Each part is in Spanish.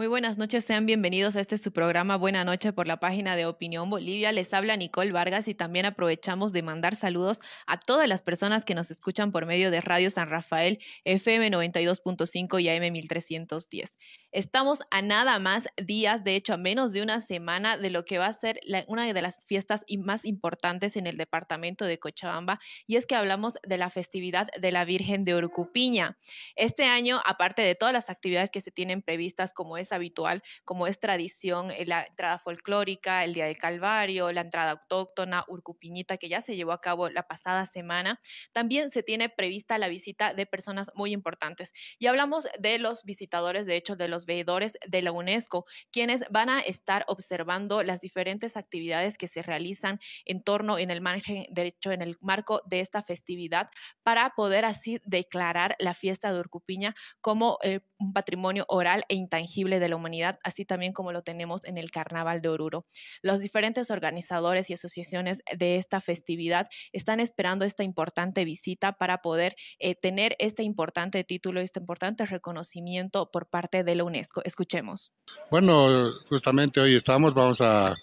Muy buenas noches, sean bienvenidos a este su programa Buena Noche por la página de Opinión Bolivia. Les habla Nicole Vargas y también aprovechamos de mandar saludos a todas las personas que nos escuchan por medio de Radio San Rafael, FM 92.5 y AM 1310. Estamos a nada más días, de hecho a menos de una semana de lo que va a ser una de las fiestas más importantes en el departamento de Cochabamba y es que hablamos de la festividad de la Virgen de Urcupiña. Este año, aparte de todas las actividades que se tienen previstas como es habitual, como es tradición, eh, la entrada folclórica, el Día del Calvario, la entrada autóctona, Urcupiñita, que ya se llevó a cabo la pasada semana, también se tiene prevista la visita de personas muy importantes. Y hablamos de los visitadores, de hecho, de los veedores de la UNESCO, quienes van a estar observando las diferentes actividades que se realizan en torno en el margen derecho en el marco de esta festividad para poder así declarar la fiesta de Urcupiña como eh, un patrimonio oral e intangible de la humanidad, así también como lo tenemos en el Carnaval de Oruro. Los diferentes organizadores y asociaciones de esta festividad están esperando esta importante visita para poder eh, tener este importante título, este importante reconocimiento por parte de la UNESCO Escuchemos. Bueno, justamente hoy estamos, vamos a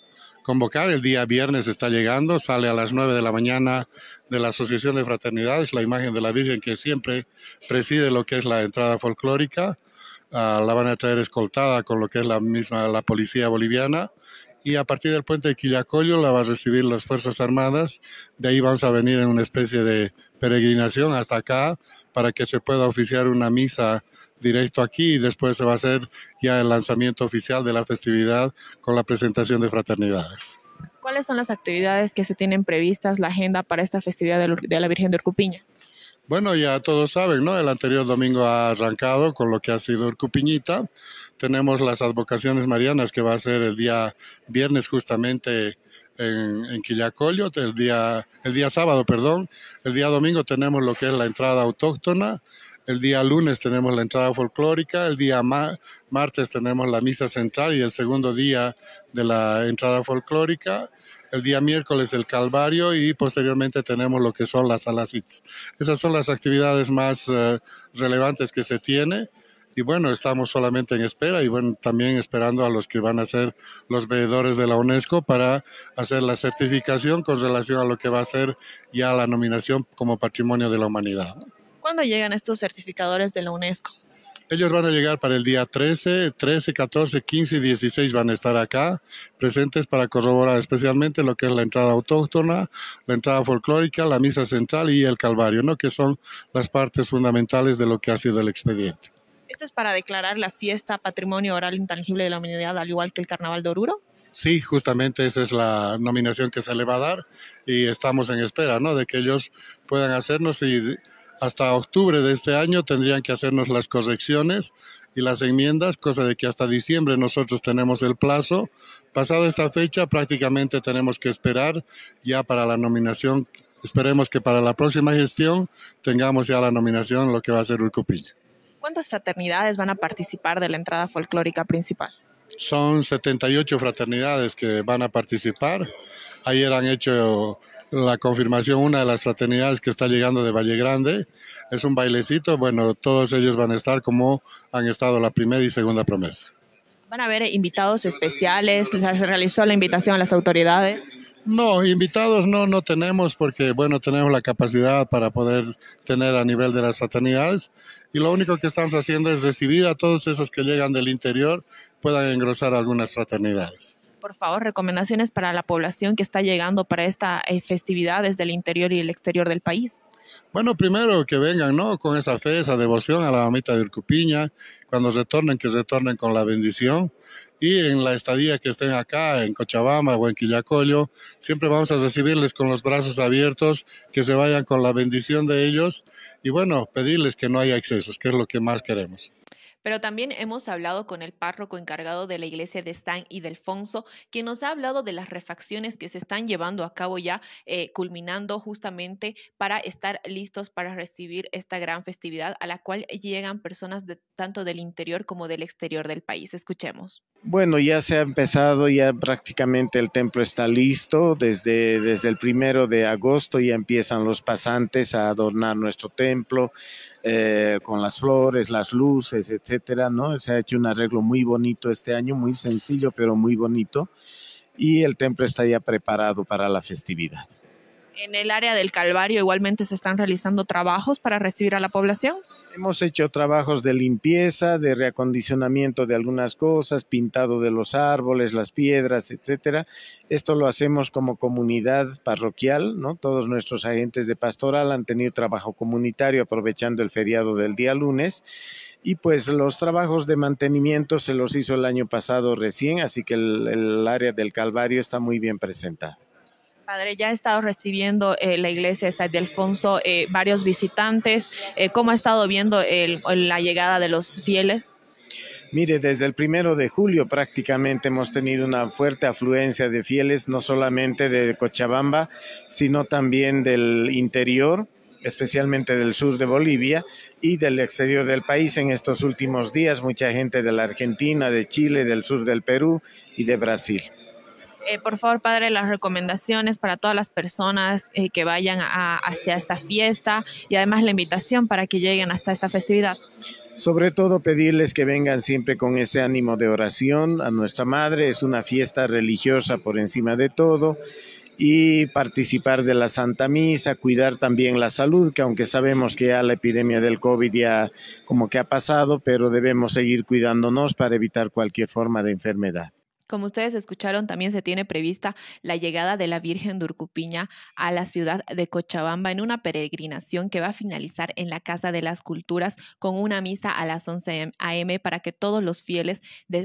convocar, el día viernes está llegando, sale a las 9 de la mañana de la Asociación de Fraternidades, la imagen de la Virgen que siempre preside lo que es la entrada folclórica. Ah, la van a traer escoltada con lo que es la misma la policía boliviana y a partir del puente de Quillacollo la va a recibir las Fuerzas Armadas. De ahí vamos a venir en una especie de peregrinación hasta acá para que se pueda oficiar una misa directo aquí y después se va a hacer ya el lanzamiento oficial de la festividad con la presentación de fraternidades. ¿Cuáles son las actividades que se tienen previstas, la agenda para esta festividad de la Virgen de Urcupiña? Bueno, ya todos saben, ¿no? El anterior domingo ha arrancado con lo que ha sido Urcupiñita tenemos las advocaciones marianas que va a ser el día viernes justamente en, en Quillacollo, el día, el día sábado, perdón. El día domingo tenemos lo que es la entrada autóctona, el día lunes tenemos la entrada folclórica, el día martes tenemos la misa central y el segundo día de la entrada folclórica, el día miércoles el Calvario y posteriormente tenemos lo que son las alacitas. Esas son las actividades más eh, relevantes que se tiene y bueno, estamos solamente en espera y bueno, también esperando a los que van a ser los veedores de la UNESCO para hacer la certificación con relación a lo que va a ser ya la nominación como Patrimonio de la Humanidad. ¿Cuándo llegan estos certificadores de la UNESCO? Ellos van a llegar para el día 13, 13, 14, 15 y 16 van a estar acá presentes para corroborar especialmente lo que es la entrada autóctona, la entrada folclórica, la misa central y el calvario, ¿no? que son las partes fundamentales de lo que ha sido el expediente. ¿Esto es para declarar la fiesta patrimonio oral intangible de la humanidad, al igual que el Carnaval de Oruro? Sí, justamente esa es la nominación que se le va a dar y estamos en espera, ¿no? De que ellos puedan hacernos y hasta octubre de este año tendrían que hacernos las correcciones y las enmiendas, cosa de que hasta diciembre nosotros tenemos el plazo. Pasada esta fecha prácticamente tenemos que esperar ya para la nominación. Esperemos que para la próxima gestión tengamos ya la nominación, lo que va a ser Urcupilla. ¿Cuántas fraternidades van a participar de la entrada folclórica principal? Son 78 fraternidades que van a participar. Ayer han hecho la confirmación, una de las fraternidades que está llegando de Valle Grande. Es un bailecito, bueno, todos ellos van a estar como han estado la primera y segunda promesa. ¿Van a haber invitados especiales? ¿Se realizó la invitación a las autoridades? No, invitados no, no tenemos porque, bueno, tenemos la capacidad para poder tener a nivel de las fraternidades y lo único que estamos haciendo es recibir a todos esos que llegan del interior, puedan engrosar algunas fraternidades. Por favor, recomendaciones para la población que está llegando para esta eh, festividad desde el interior y el exterior del país. Bueno, primero que vengan, ¿no? Con esa fe, esa devoción a la mamita de Urcupiña, cuando retornen, que retornen con la bendición. Y en la estadía que estén acá, en Cochabamba o en Quillacollo, siempre vamos a recibirles con los brazos abiertos, que se vayan con la bendición de ellos. Y bueno, pedirles que no haya excesos, que es lo que más queremos. Pero también hemos hablado con el párroco encargado de la iglesia de San y Delfonso, quien nos ha hablado de las refacciones que se están llevando a cabo ya, eh, culminando justamente para estar listos para recibir esta gran festividad a la cual llegan personas de, tanto del interior como del exterior del país. Escuchemos. Bueno, ya se ha empezado, ya prácticamente el templo está listo. Desde, desde el primero de agosto ya empiezan los pasantes a adornar nuestro templo eh, con las flores, las luces, etcétera. ¿no? Se ha hecho un arreglo muy bonito este año, muy sencillo, pero muy bonito. Y el templo está ya preparado para la festividad. En el área del Calvario igualmente se están realizando trabajos para recibir a la población. Hemos hecho trabajos de limpieza, de reacondicionamiento de algunas cosas, pintado de los árboles, las piedras, etcétera. Esto lo hacemos como comunidad parroquial, ¿no? Todos nuestros agentes de pastoral han tenido trabajo comunitario aprovechando el feriado del día lunes y pues los trabajos de mantenimiento se los hizo el año pasado recién, así que el, el área del Calvario está muy bien presentada. Padre, ya ha estado recibiendo eh, la iglesia de San eh, varios visitantes. Eh, ¿Cómo ha estado viendo la llegada de los fieles? Mire, desde el primero de julio prácticamente hemos tenido una fuerte afluencia de fieles, no solamente de Cochabamba, sino también del interior especialmente del sur de Bolivia y del exterior del país en estos últimos días, mucha gente de la Argentina, de Chile, del sur del Perú y de Brasil. Eh, por favor, padre, las recomendaciones para todas las personas eh, que vayan hacia esta fiesta y además la invitación para que lleguen hasta esta festividad. Sobre todo pedirles que vengan siempre con ese ánimo de oración a nuestra Madre. Es una fiesta religiosa por encima de todo y participar de la Santa Misa, cuidar también la salud, que aunque sabemos que ya la epidemia del COVID ya como que ha pasado, pero debemos seguir cuidándonos para evitar cualquier forma de enfermedad. Como ustedes escucharon, también se tiene prevista la llegada de la Virgen Durcupiña a la ciudad de Cochabamba en una peregrinación que va a finalizar en la Casa de las Culturas con una misa a las 11 a.m. para que todos los fieles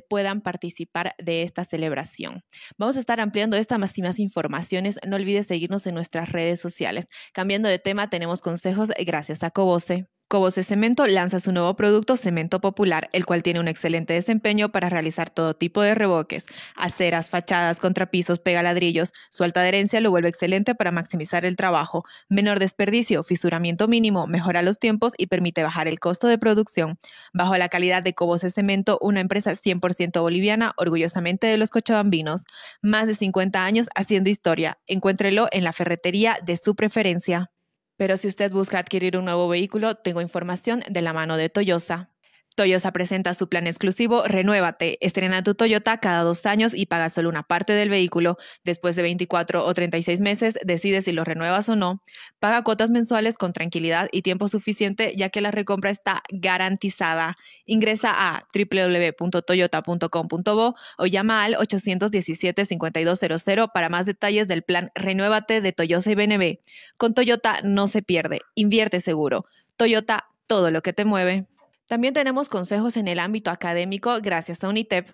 puedan participar de esta celebración. Vamos a estar ampliando estas más y más informaciones. No olvides seguirnos en nuestras redes sociales. Cambiando de tema, tenemos consejos gracias a Cobose de Cemento lanza su nuevo producto Cemento Popular, el cual tiene un excelente desempeño para realizar todo tipo de reboques, aceras, fachadas, contrapisos, pegaladrillos. Su alta adherencia lo vuelve excelente para maximizar el trabajo, menor desperdicio, fisuramiento mínimo, mejora los tiempos y permite bajar el costo de producción. Bajo la calidad de de Cemento, una empresa 100% boliviana, orgullosamente de los cochabambinos, más de 50 años haciendo historia. Encuéntrelo en la ferretería de su preferencia. Pero si usted busca adquirir un nuevo vehículo, tengo información de la mano de Toyosa. Toyota presenta su plan exclusivo Renuévate. Estrena tu Toyota cada dos años y paga solo una parte del vehículo. Después de 24 o 36 meses, decide si lo renuevas o no. Paga cuotas mensuales con tranquilidad y tiempo suficiente, ya que la recompra está garantizada. Ingresa a www.toyota.com.bo o llama al 817-5200 para más detalles del plan Renuévate de Toyota y BNB. Con Toyota no se pierde. Invierte seguro. Toyota, todo lo que te mueve. También tenemos consejos en el ámbito académico gracias a UNITEP,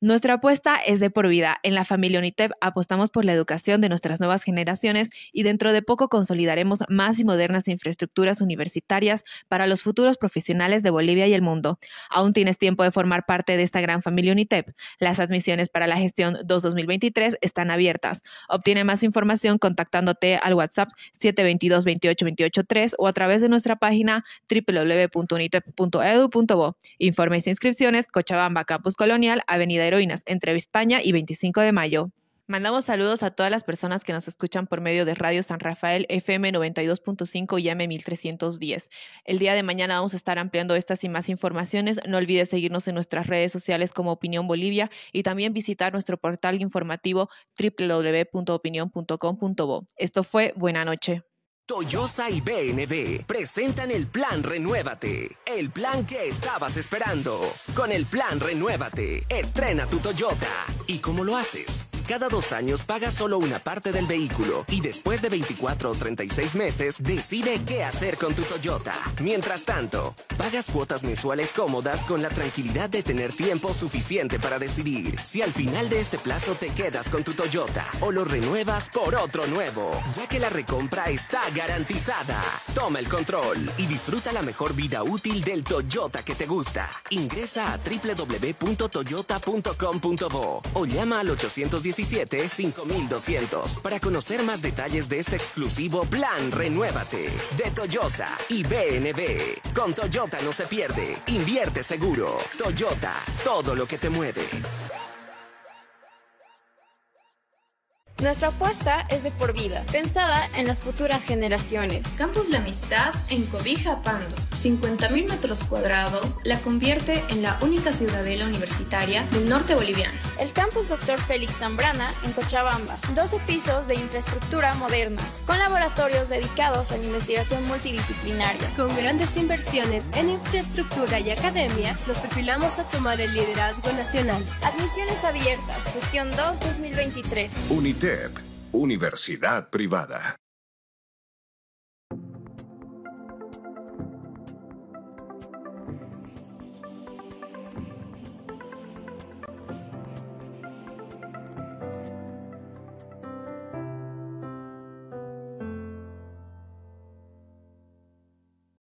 nuestra apuesta es de por vida. En la familia UNITEP apostamos por la educación de nuestras nuevas generaciones y dentro de poco consolidaremos más y modernas infraestructuras universitarias para los futuros profesionales de Bolivia y el mundo. Aún tienes tiempo de formar parte de esta gran familia UNITEP. Las admisiones para la gestión 2023 están abiertas. Obtiene más información contactándote al WhatsApp 722 28 o a través de nuestra página www.unitep.edu.bo. Informes e inscripciones, Cochabamba, Campus Colonial, Avenida de Heroínas, entre España y 25 de mayo. Mandamos saludos a todas las personas que nos escuchan por medio de Radio San Rafael FM 92.5 y M1310. El día de mañana vamos a estar ampliando estas y más informaciones. No olvides seguirnos en nuestras redes sociales como Opinión Bolivia y también visitar nuestro portal informativo www.opinión.com.bo. Esto fue Buena Noche. Toyosa y BNB presentan el plan Renuévate, el plan que estabas esperando. Con el plan Renuévate, estrena tu Toyota ¿Y cómo lo haces? Cada dos años pagas solo una parte del vehículo y después de 24 o 36 meses decide qué hacer con tu Toyota. Mientras tanto, pagas cuotas mensuales cómodas con la tranquilidad de tener tiempo suficiente para decidir si al final de este plazo te quedas con tu Toyota o lo renuevas por otro nuevo, ya que la recompra está garantizada. Toma el control y disfruta la mejor vida útil del Toyota que te gusta. Ingresa a www.toyota.com.bo o llama al 817-5200 para conocer más detalles de este exclusivo plan Renuévate de Toyota y BNB. Con Toyota no se pierde, invierte seguro. Toyota, todo lo que te mueve. Nuestra apuesta es de por vida, pensada en las futuras generaciones. Campus La Amistad en Cobija Pando. 50.000 metros cuadrados la convierte en la única ciudadela universitaria del norte boliviano. El campus Dr. Félix Zambrana en Cochabamba. 12 pisos de infraestructura moderna, con laboratorios dedicados a la investigación multidisciplinaria. Con grandes inversiones en infraestructura y academia, nos perfilamos a tomar el liderazgo nacional. Admisiones abiertas, gestión 2-2023. Universidad Privada.